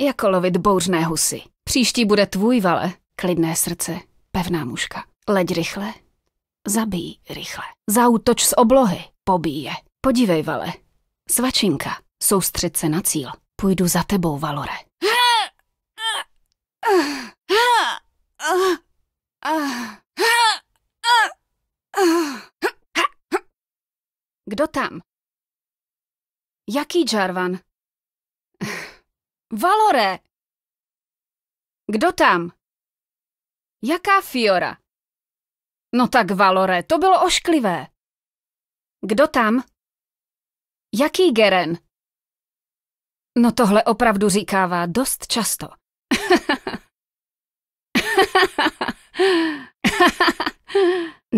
Jako lovit bouřné husy. Příští bude tvůj, Vale. Klidné srdce, pevná mužka. Leď rychle, zabij rychle. Zautoč z oblohy, Pobíje. je. Podívej, Vale. Svačinka, soustřed se na cíl. Půjdu za tebou, Valore. Kdo tam? Jaký Jarvan? Valore! Kdo tam? Jaká Fiora? No tak, Valore, to bylo ošklivé. Kdo tam? Jaký Geren? No tohle opravdu říkává dost často.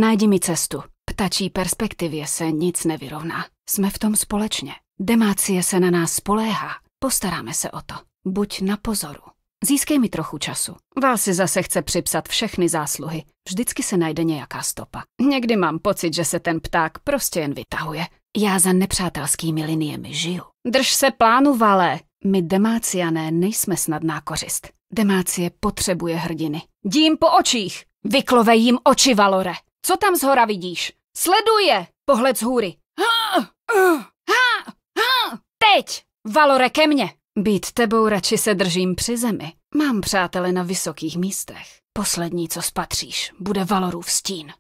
Najdi mi cestu. Ptačí perspektivě se nic nevyrovná. Jsme v tom společně. Demácie se na nás spoléhá. Postaráme se o to. Buď na pozoru. Získej mi trochu času. Vás si zase chce připsat všechny zásluhy. Vždycky se najde nějaká stopa. Někdy mám pocit, že se ten pták prostě jen vytahuje. Já za nepřátelskými liniemi žiju. Drž se plánu, Valé! My demáciané nejsme snadná kořist. Demácie potřebuje hrdiny. Dím po očích! Vyklovej jim oči, Valore! Co tam z hora vidíš? Sleduje! Pohled z hůry. Ha! ha! Ha! Teď! Valore, ke mně! Být tebou radši se držím při zemi. Mám přátele na vysokých místech. Poslední, co spatříš, bude Valorův stín.